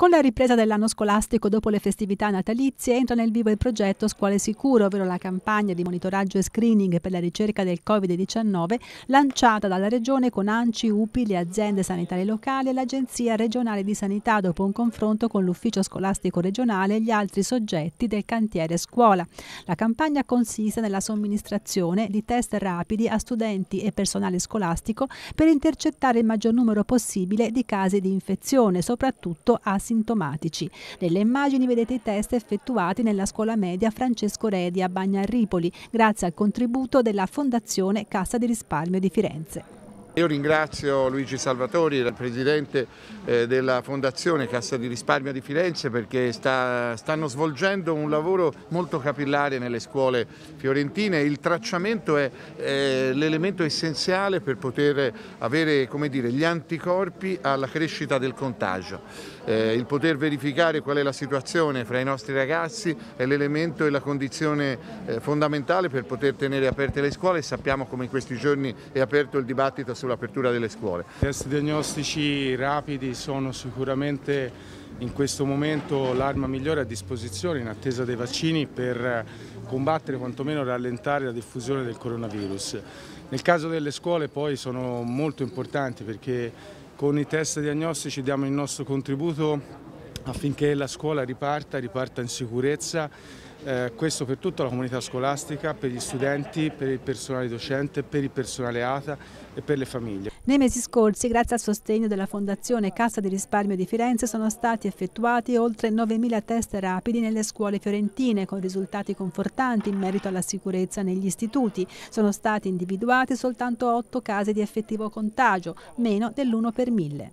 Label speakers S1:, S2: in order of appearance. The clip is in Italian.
S1: Con la ripresa dell'anno scolastico dopo le festività natalizie entra nel vivo il progetto Scuole Sicuro, ovvero la campagna di monitoraggio e screening per la ricerca del Covid-19 lanciata dalla Regione con ANCI, UPI, le aziende sanitarie locali e l'Agenzia regionale di sanità dopo un confronto con l'Ufficio scolastico regionale e gli altri soggetti del cantiere scuola. La campagna consiste nella somministrazione di test rapidi a studenti e personale scolastico per intercettare il maggior numero possibile di casi di infezione, soprattutto a asintomatici. Nelle immagini vedete i test effettuati nella scuola media Francesco Redi a Bagnarripoli, grazie al contributo della Fondazione Cassa di Risparmio di Firenze.
S2: Io ringrazio Luigi Salvatori, il presidente eh, della Fondazione Cassa di Risparmio di Firenze perché sta, stanno svolgendo un lavoro molto capillare nelle scuole fiorentine. Il tracciamento è, è l'elemento essenziale per poter avere dire, gli anticorpi alla crescita del contagio. Eh, il poter verificare qual è la situazione fra i nostri ragazzi è l'elemento e la condizione eh, fondamentale per poter tenere aperte le scuole. Sappiamo come in questi giorni è aperto il dibattito sulla sull'apertura delle scuole. I
S3: test diagnostici rapidi sono sicuramente in questo momento l'arma migliore a disposizione in attesa dei vaccini per combattere, quantomeno rallentare la diffusione del coronavirus. Nel caso delle scuole poi sono molto importanti perché con i test diagnostici diamo il nostro contributo affinché la scuola riparta, riparta in sicurezza, eh, questo per tutta la comunità scolastica, per gli studenti, per il personale docente, per il personale ATA e per le famiglie.
S1: Nei mesi scorsi, grazie al sostegno della Fondazione Cassa di Risparmio di Firenze, sono stati effettuati oltre 9.000 test rapidi nelle scuole fiorentine, con risultati confortanti in merito alla sicurezza negli istituti. Sono stati individuati soltanto 8 casi di effettivo contagio, meno dell'1 per mille.